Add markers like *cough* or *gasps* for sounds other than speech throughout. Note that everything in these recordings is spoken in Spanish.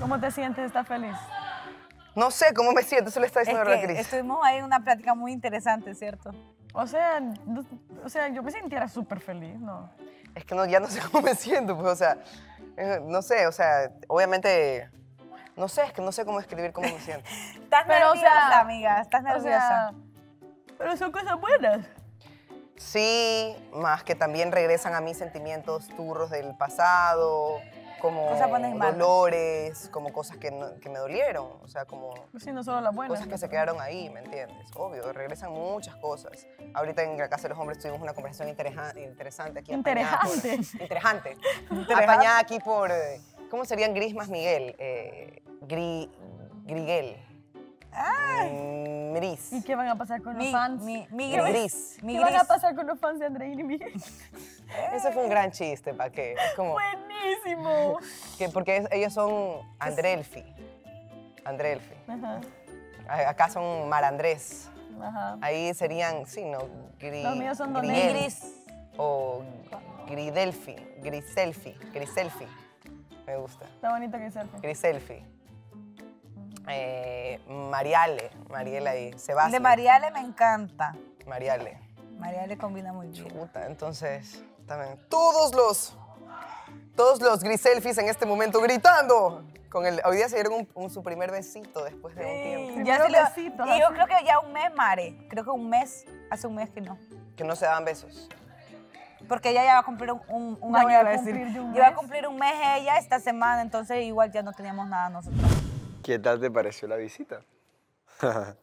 ¿Cómo te sientes? ¿Estás feliz? No sé cómo me siento, eso le está diciendo Estuvimos ahí en una plática muy interesante, ¿cierto? O sea, o sea yo me sintiera súper feliz, ¿no? Es que no, ya no sé *laughs* cómo me siento, pues, o sea, eh, no sé, o sea, obviamente, no sé, es que no sé cómo escribir cómo me siento. *laughs* estás nerviosa, amiga, estás nerviosa. pero son cosas buenas. Sí, más que también regresan a mis sentimientos turros del pasado, como dolores, como cosas que, que, me dolieron, o sea, como pues sí, no solo las buenas. cosas que se quedaron ahí, ¿me entiendes? Obvio, regresan muchas cosas. Ahorita en la Casa de los Hombres tuvimos una conversación interesante aquí. Interesante. *laughs* *laughs* Interesante. Apañada aquí por, eh, ¿cómo serían Gris más Miguel? Eh, griguel. Mm, gris. ¿Y qué van a pasar con los fans? Mi, gris. ¿Qué, van a pasar con los fans de Andreina y Miguel? Ese fue un gran chiste, ¿para qué? Como, ¡Buenísimo! porque ellos son Andrelfi. Andrelfi. Ajá. Acá son Marandrés. Ajá. Ahí serían, sí, no, gris. Los míos son Gris. O Gridelfi, Griselfi, Griselfi. Me gusta. Está bonito Griselfi. Griselfi eh, Mariale, Mariela y Sebastián. De Mariale me encanta. Mariale. Mariale combina muy bien. entonces, también. Todos los, todos los griselfis en este momento gritando. Con el, hoy día se dieron su primer besito después de un tiempo. Ya se besito. Y yo creo que ya un mes, Mare. Creo que un mes, hace un mes que no. Que no se daban besos. Porque ella ya va a cumplir un, año. Iba a cumplir un mes ella esta semana, entonces igual ya no teníamos nada nosotros. ¿Qué tal te pareció la visita? *laughs*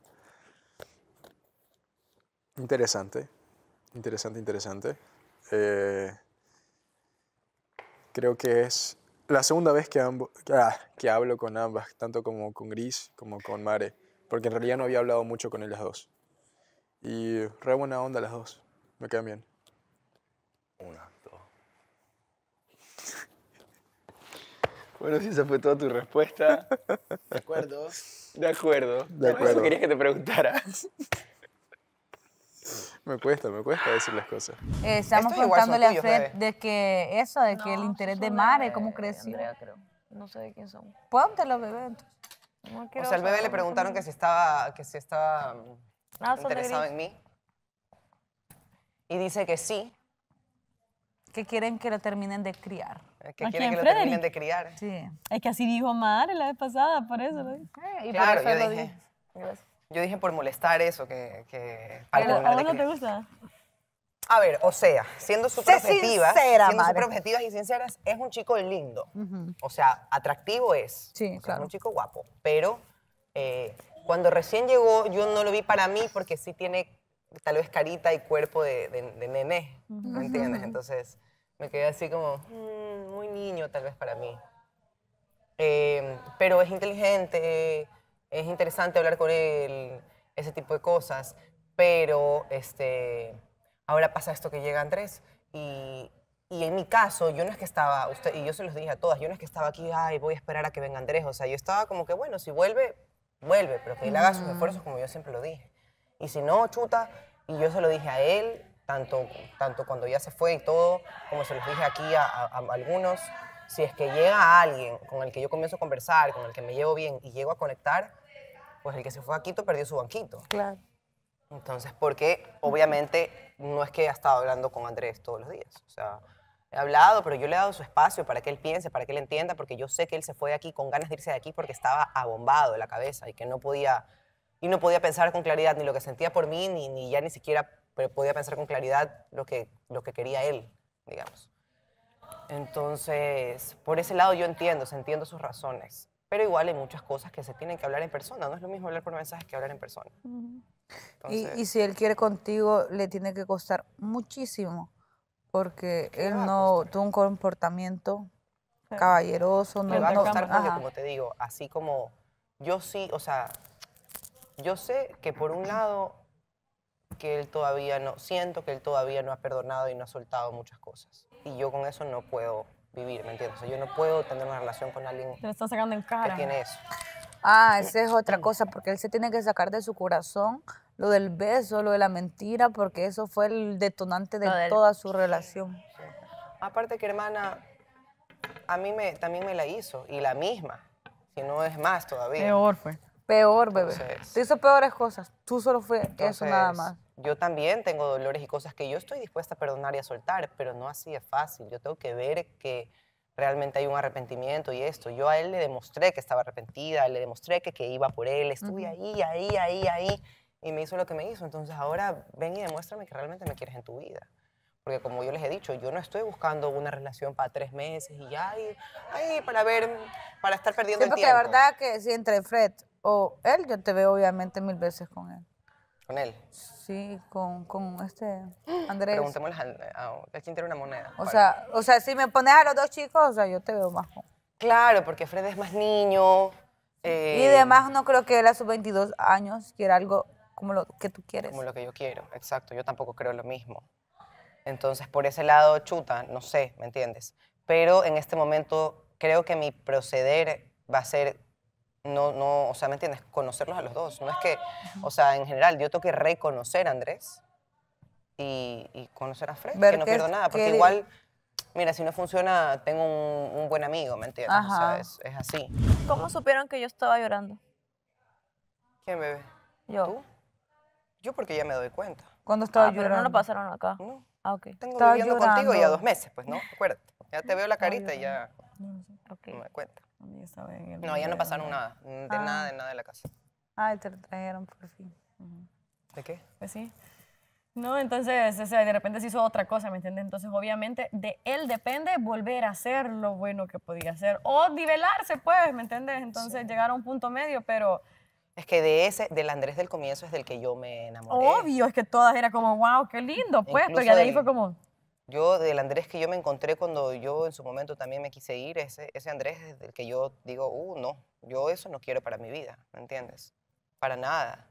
interesante, interesante, interesante. Eh, creo que es la segunda vez ah, que, hablo con ambas, tanto como con Gris como con Mare, porque en realidad no había hablado mucho con ellas dos. Y re buena onda las dos, me quedan bien. Una. Bueno, si esa fue toda tu respuesta. De acuerdo. De acuerdo. De acuerdo. Eso querías que te preguntaras. Me cuesta, me cuesta decir las cosas. Eh, estamos preguntándole a Fred de que eso, de que el interés de Mare, cómo creció. creo. No sé de quién son. Póntelo, bebé, entonces. No o sea, al bebé le preguntaron que si estaba, que si estaba ah, mm, interesado en mí. Y dice que sí. Que quieren que lo terminen de criar. Es que quiere que lo terminen de criar. Sí. Es que así dijo Mare la vez pasada, por eso. Eh, claro, yo lo dije. Yo dije por molestar eso, que... que ¿A vos no te gusta? A ver, o sea, siendo súper objetivas, siendo super objetivas y sinceras, es un chico lindo. O sea, atractivo es. Es un chico guapo. Pero eh, cuando recién llegó, yo no lo vi para mí porque sí tiene tal vez carita y cuerpo de, de, nené, ¿me entiendes? Entonces me quedé así como... Mm, niño tal vez para mí. Eh, pero es inteligente, es interesante hablar con él, ese tipo de cosas. Pero este, ahora pasa esto que llega Andrés y, y en mi caso, yo no es que estaba, usted, y yo se los dije a todas, yo no es que estaba aquí, ay, voy a esperar a que venga Andrés. O sea, yo estaba como que, bueno, si vuelve, vuelve, pero que él haga sus esfuerzos como yo siempre lo dije. Y si no, chuta, y yo se lo dije a él, tanto, tanto cuando ya se fue y todo, como se los dije aquí a, algunos, si es que llega alguien con el que yo comienzo a conversar, con el que me llevo bien y llego a conectar, pues el que se fue a Quito perdió su banquito. Claro. Entonces, porque obviamente no es que ha estado hablando con Andrés todos los días. O sea, he hablado, pero yo le he dado su espacio para que él piense, para que él entienda, porque yo sé que él se fue de aquí con ganas de irse de aquí porque estaba abombado de la cabeza y que no podía, y no podía pensar con claridad ni lo que sentía por mí, ni, ni ya ni siquiera pero podía pensar con claridad lo que, lo que quería él, digamos. Entonces, por ese lado yo entiendo, entiendo sus razones, pero igual hay muchas cosas que se tienen que hablar en persona, no es lo mismo hablar por mensajes que hablar en persona. y, si él quiere contigo, le tiene que costar muchísimo, porque él no tuvo un comportamiento caballeroso. No, va a costar como te digo, así como yo sí, o sea, yo sé que por un lado que él todavía no, siento que él todavía no ha perdonado y no ha soltado muchas cosas. Y yo con eso no puedo vivir, ¿me entiendes? yo no puedo tener una relación con alguien lo está sacando en que tiene eso. Ah, esa es otra cosa, porque él se tiene que sacar de su corazón lo del beso, lo de la mentira, porque eso fue el detonante de toda su relación. Aparte que hermana, a mí me, también me la hizo, y la misma, si no es más todavía. Peor fue. Peor, bebé. Te hizo peores cosas. Tú solo fue eso nada más. Yo también tengo dolores y cosas que yo estoy dispuesta a perdonar y a soltar, pero no así es fácil. Yo tengo que ver que realmente hay un arrepentimiento y esto. Yo a él le demostré que estaba arrepentida, le demostré que, que iba por él, estuve ahí, ahí, ahí, ahí, y me hizo lo que me hizo. Entonces ahora ven y demuéstrame que realmente me quieres en tu vida. Porque como yo les he dicho, yo no estoy buscando una relación para tres meses y ya, ahí para ver, para estar perdiendo el tiempo. porque la verdad que si entre Fred o él, yo te veo obviamente mil veces con él. ¿Con él? Sí, con, con este *gasps* Andrés. Preguntémosle a, a, una moneda. O sea, o sea, si me pones a los dos chicos, sea, yo te veo más Claro, porque Fred es más niño. Eh, y además no creo que él a sus 22 años quiera algo como lo que tú quieres. Como lo que yo quiero, exacto. Yo tampoco creo lo mismo. Entonces, por ese lado, chuta, no sé, ¿me entiendes? Pero en este momento creo que mi proceder va a ser no, no, o sea, ¿me entiendes? Conocerlos a los dos. No es que, o sea, en general, yo tengo que reconocer a Andrés y, conocer a Fred, que no pierdo nada, porque igual, mira, si no funciona, tengo un, buen amigo, ¿me entiendes? O sea, es, así. ¿Cómo supieron que yo estaba llorando? ¿Quién, bebé? Yo. ¿Tú? Yo porque ya me doy cuenta. ¿Cuándo estaba ah, llorando? no lo pasaron acá. Ah, ok. estaba viviendo contigo ya dos meses, pues, ¿no? Acuérdate. Ya te veo la carita y ya no, me doy cuenta. No, ya no pasaron nada, de nada, ah. de nada de la casa. Ay, te lo trajeron por fin. ¿De qué? Pues sí. No, entonces, de repente se hizo otra cosa, ¿me entiendes? Entonces, obviamente, de él depende volver a hacer lo bueno que podía ser o nivelarse, pues, ¿me entiendes? Entonces, llegar a un punto medio, pero... Es que de ese, del Andrés del comienzo es del que yo me enamoré. Obvio, es que todas era como, wow, qué lindo, pues, ya ahí fue como... Yo, del Andrés que yo me encontré cuando yo en su momento también me quise ir, ese, ese Andrés es del que yo digo, uh, no, yo eso no quiero para mi vida, ¿me entiendes? Para nada.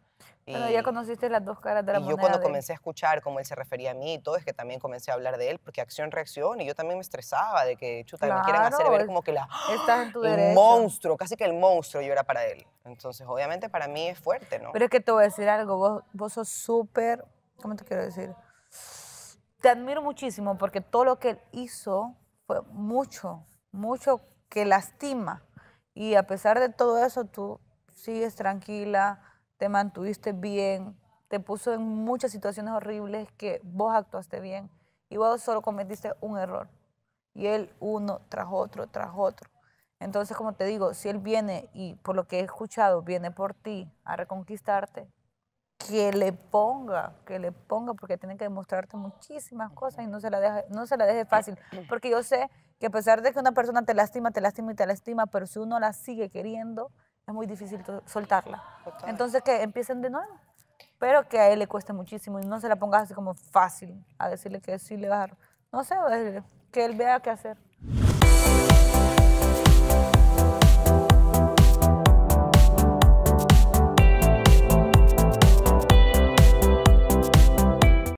Y, Pero ya conociste las dos caras de la y moneda. yo cuando comencé a escuchar cómo él se refería a mí y todo, es que también comencé a hablar de él, porque acción-reacción, y yo también me estresaba de que, chuta, me quieran hacer ver como que la... Estás monstruo, casi que el monstruo yo era para él. Entonces, obviamente para mí es fuerte, ¿no? Pero es que te voy a decir algo, vos, vos sos súper, ¿cómo te quiero decir? te admiro muchísimo porque todo lo que él hizo fue mucho, mucho que lastima. Y a pesar de todo eso, tú sigues tranquila, te mantuviste bien, te puso en muchas situaciones horribles que vos actuaste bien y vos solo cometiste un error. Y él uno tras otro, tras otro. Entonces, como te digo, si él viene y por lo que he escuchado, viene por ti a reconquistarte, que le ponga, que le ponga, porque tienen que demostrarte muchísimas cosas y no se la deje, no se la deje fácil. Porque yo sé que a pesar de que una persona te lastima, te lastima y te lastima, pero si uno la sigue queriendo, es muy difícil soltarla. Entonces que empiecen de nuevo. Pero que a él le cueste muchísimo y no se la pongas así como fácil a decirle que sí le va a... No sé, eh, que él vea qué hacer.